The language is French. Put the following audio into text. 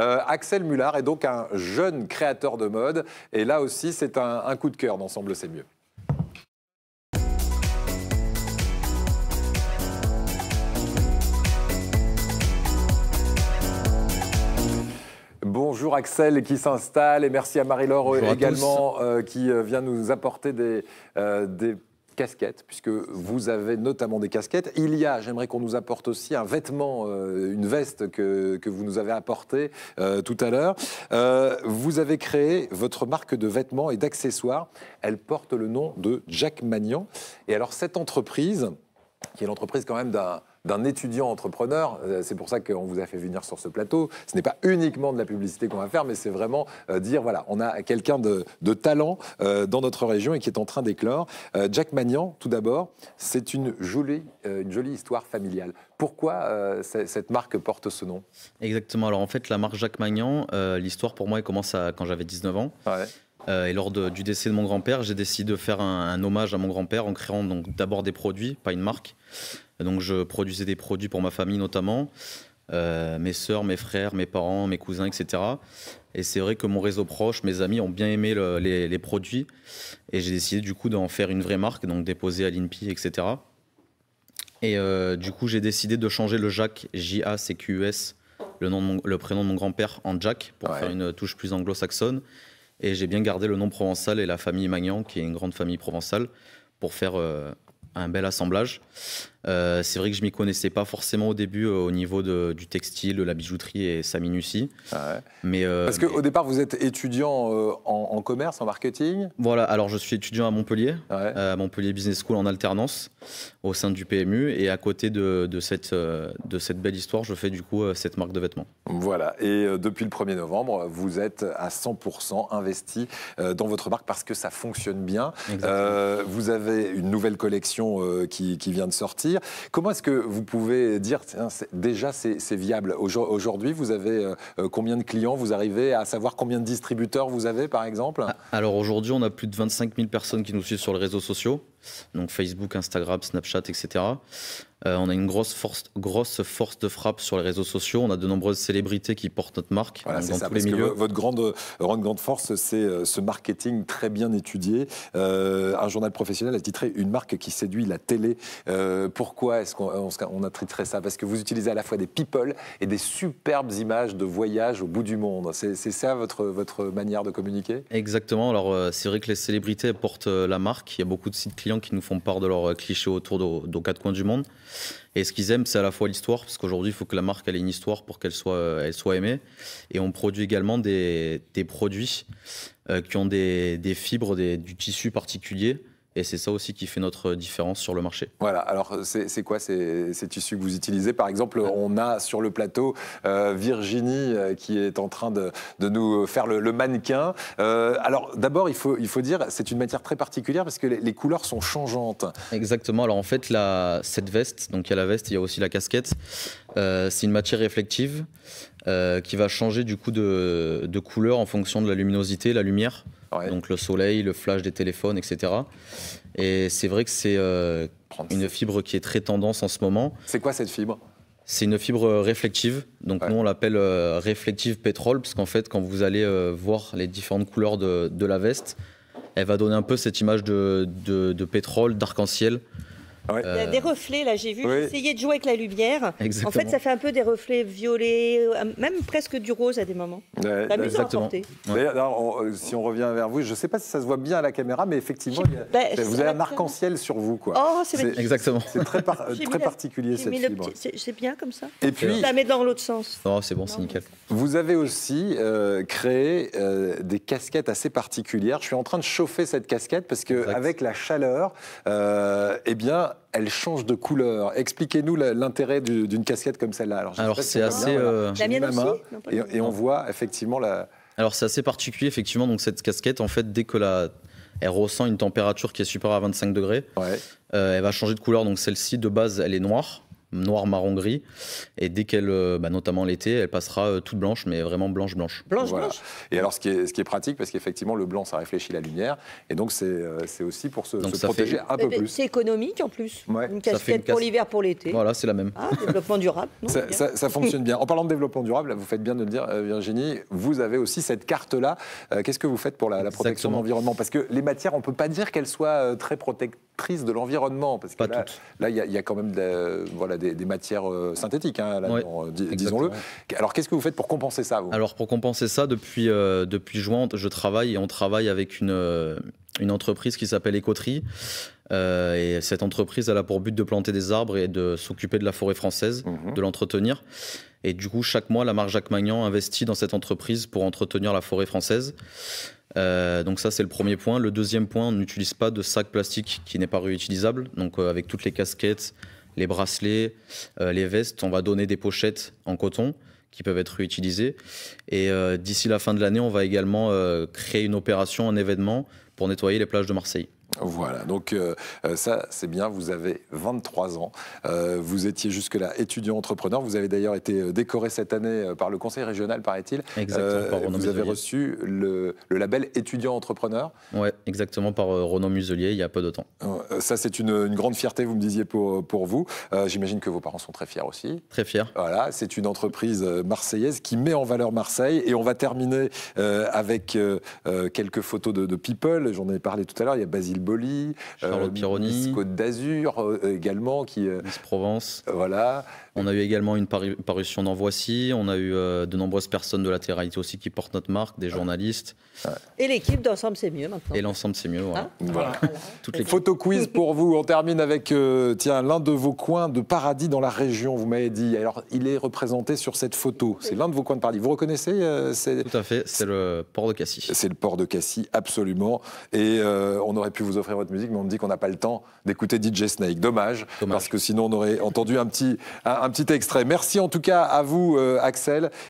Euh, Axel Mullard est donc un jeune créateur de mode. Et là aussi, c'est un, coup de cœur d'ensemble, c'est mieux. Bonjour Axel qui s'installe et merci à Marie-Laure également euh, qui euh, vient nous apporter des, des casquettes, puisque vous avez notamment des casquettes. Il y a, j'aimerais qu'on nous apporte aussi un vêtement, euh, une veste que, vous nous avez apportée euh, tout à l'heure. Euh, vous avez créé votre marque de vêtements et d'accessoires. Elle porte le nom de Jack Magnan. Et alors cette entreprise, qui est l'entreprise quand même d'un d'un étudiant entrepreneur. Euh, c'est pour ça qu'on vous a fait venir sur ce plateau. Ce n'est pas uniquement de la publicité qu'on va faire, mais c'est vraiment euh, dire voilà, on a quelqu'un de, talent euh, dans notre région et qui est en train d'éclore. Jack Magnan, tout d'abord, c'est une jolie, jolie histoire familiale. Pourquoi cette marque porte ce nom Exactement. Alors en fait, la marque Jacques Magnan, l'histoire pour moi, elle commence quand j'avais 19 ans. Euh, et lors du décès de mon grand-père, j'ai décidé de faire un, hommage à mon grand-père en créant donc d'abord des produits, pas une marque. donc je produisais des produits pour ma famille notamment, euh, mes soeurs, mes frères, mes parents, mes cousins, etc. Et c'est vrai que mon réseau proche, mes amis ont bien aimé les, produits. Et j'ai décidé du coup d'en faire une vraie marque, donc déposer à l'INPI, etc. Et euh, du coup, j'ai décidé de changer le Jacques, j a c q s le, prénom de mon grand-père, en Jack, pour faire une touche plus anglo-saxonne. Et j'ai bien gardé le nom provençal et la famille Magnan, qui est une grande famille provençale, pour faire euh, un bel assemblage. Euh, c'est vrai que je m'y connaissais pas forcément au début euh, au niveau du textile, de la bijouterie et sa minutie. Ah mais euh, parce qu'au au départ vous êtes étudiant en, commerce, en marketing. Voilà, alors je suis étudiant à Montpellier, ah à Montpellier Business School en alternance au sein du PMU et à côté de, cette, de cette belle histoire, je fais du coup cette marque de vêtements. Voilà, et depuis le 1er novembre, vous êtes à 100% investi dans votre marque parce que ça fonctionne bien. vous avez une nouvelle collection qui vient de sortir. Comment est-ce que vous pouvez dire, déjà c'est viable Aujourd'hui, vous avez euh, euh, combien de clients Vous arrivez à savoir combien de distributeurs vous avez, par exemple ah, Alors aujourd'hui, on a plus de 25 000 personnes qui nous suivent sur les réseaux sociaux donc Facebook, Instagram, Snapchat, etc. Euh, on a une grosse force, grosse force de frappe sur les réseaux sociaux. On a de nombreuses célébrités qui portent notre marque voilà, dans tous les milieux. votre grande, euh, grande force, c'est euh, ce marketing très bien étudié. un journal professionnel a titré Une marque qui séduit la télé. pourquoi est-ce qu'on a titré ça Parce que vous utilisez à la fois des people et des superbes images de voyages au bout du monde. C'est ça votre, votre manière de communiquer Exactement. Alors, c'est vrai que les célébrités portent la marque. Il y a beaucoup de sites clients qui nous font part de leurs euh, clichés autour de, quatre coins du monde. Et ce qu'ils aiment, c'est à la fois l'histoire, parce qu'aujourd'hui, il faut que la marque ait une histoire pour qu'elle soit, euh, elle soit aimée. Et on produit également des, produits euh, qui ont des, fibres, du tissu particulier et c'est ça aussi qui fait notre différence sur le marché. Voilà, alors c'est quoi ces, ces, tissus que vous utilisez Par exemple, on a sur le plateau euh, Virginie euh, qui est en train de, de nous faire le, mannequin. Euh, alors d'abord, il faut, il faut dire, c'est une matière très particulière parce que les, couleurs sont changeantes. Exactement, alors en fait, cette veste, donc il y a la veste, il y a aussi la casquette, c'est une matière réflective qui va changer du coup de, de couleur en fonction de la luminosité, la lumière. Donc le soleil, le flash des téléphones, etc. Et c'est vrai que c'est euh, une fibre qui est très tendance en ce moment. C'est quoi cette fibre c'est une fibre euh, réflective, donc nous on l'appelle euh, réflective pétrole, parce qu'en fait quand vous allez voir les différentes couleurs de, la veste, elle va donner un peu cette image de pétrole, d'arc-en-ciel. Euh, des reflets, là, j'ai vu. essayer J'ai de jouer avec la lumière. En fait, ça fait un peu des reflets violets, euh, même presque du rose à des moments. exactement. Euh, si on revient vers vous, je ne sais pas si ça se voit bien à la caméra, mais effectivement, bah, vous avez un arc-en-ciel sur vous. Quoi. Oh, c'est Exactement. C'est très, particulier, cette fibre. C'est bien comme ça Et puis... Ça la dans l'autre sens. c'est bon, c'est nickel. Vous avez aussi créé des casquettes assez particulières. Je suis en train de chauffer cette casquette parce qu'avec la chaleur, eh bien, elle change de couleur. Expliquez-nous l'intérêt d'une casquette comme celle-là. Alors, c'est assez. Euh, la et, on voit effectivement la. Alors c'est assez particulier effectivement donc cette casquette en fait dès que elle ressent une température qui est supérieure à 25 degrés, euh, elle va changer de couleur donc celle-ci de base elle est noire noir, marron, gris. Et dès qu'elle, euh, bah, notamment l'été, elle passera euh, toute blanche, mais vraiment blanche, blanche. Blanche, blanche. Et alors, ce qui est, pratique, parce qu'effectivement, le blanc, ça réfléchit la lumière. Et donc, c'est euh, aussi pour se, protéger un peu plus. C'est économique en plus. Une casquette pour l'hiver, pour l'été. Voilà, c'est la même. Ah, développement durable. ça, fonctionne bien. En parlant de développement durable, vous faites bien de le dire, Virginie, vous avez aussi cette carte-là. Qu'est-ce que vous faites pour la, protection de l'environnement Parce que les matières, on ne peut pas dire qu'elles soient très protectrices de l'environnement. Parce que là, il y, a quand même voilà, des, matières euh, synthétiques, hein, disons-le. Alors, qu'est-ce que vous faites pour compenser ça Alors, pour compenser ça, depuis, euh, depuis juin, je travaille et on travaille avec une, euh, une entreprise qui s'appelle Écoterie. et cette entreprise, elle a pour but de planter des arbres et de s'occuper de la forêt française, mhm. de l'entretenir. Et du coup, chaque mois, la marque Jacques Magnan investit dans cette entreprise pour entretenir la forêt française. Euh, donc ça c'est le premier point. Le deuxième point, on n'utilise pas de sac plastique qui n'est pas réutilisable. Donc euh, avec toutes les casquettes, les bracelets, euh, les vestes, on va donner des pochettes en coton qui peuvent être réutilisées. Et d'ici la fin de l'année, on va également créer une opération, un événement pour nettoyer les plages de Marseille. Voilà, donc euh, euh, ça c'est bien, vous avez 23 ans, euh, vous étiez jusque-là étudiant entrepreneur, vous avez d'ailleurs été décoré cette année par le conseil régional paraît-il. Exactement, Vous avez reçu le, label étudiant entrepreneur. Oui, exactement, par Renaud Muselier il y a peu de temps. Ça c'est une, grande fierté, vous me disiez, pour, vous. J'imagine que vos parents sont très fiers aussi. Très fiers. Voilà, c'est une entreprise marseillaise qui met en valeur Marseille et on va terminer avec quelques photos de, de People, j'en ai parlé tout à l'heure, il y a Basile Boli, Charlotte euh, Pironi, Côte d'Azur euh, également, qui euh, Miss Provence, voilà, on a eu également une parution dans Voici. On a eu euh, de nombreuses personnes de la télé aussi qui portent notre marque, des journalistes. Et l'équipe d'ensemble, c'est mieux maintenant. Et l'ensemble, c'est mieux. Voilà. Hein voilà. Photo quiz pour vous. On termine avec euh, tiens l'un de vos coins de paradis dans la région. Vous m'avez dit. Alors, il est représenté sur cette photo. C'est l'un de vos coins de paradis. Vous reconnaissez euh, Tout à fait. C'est le port de Cassis. C'est le port de Cassis, absolument. Et on aurait pu vous offrir votre musique, mais on me dit qu'on n'a pas le temps d'écouter DJ Snake. Dommage, parce que sinon on aurait entendu un petit petit extrait. Merci en tout cas à vous, euh, Axel.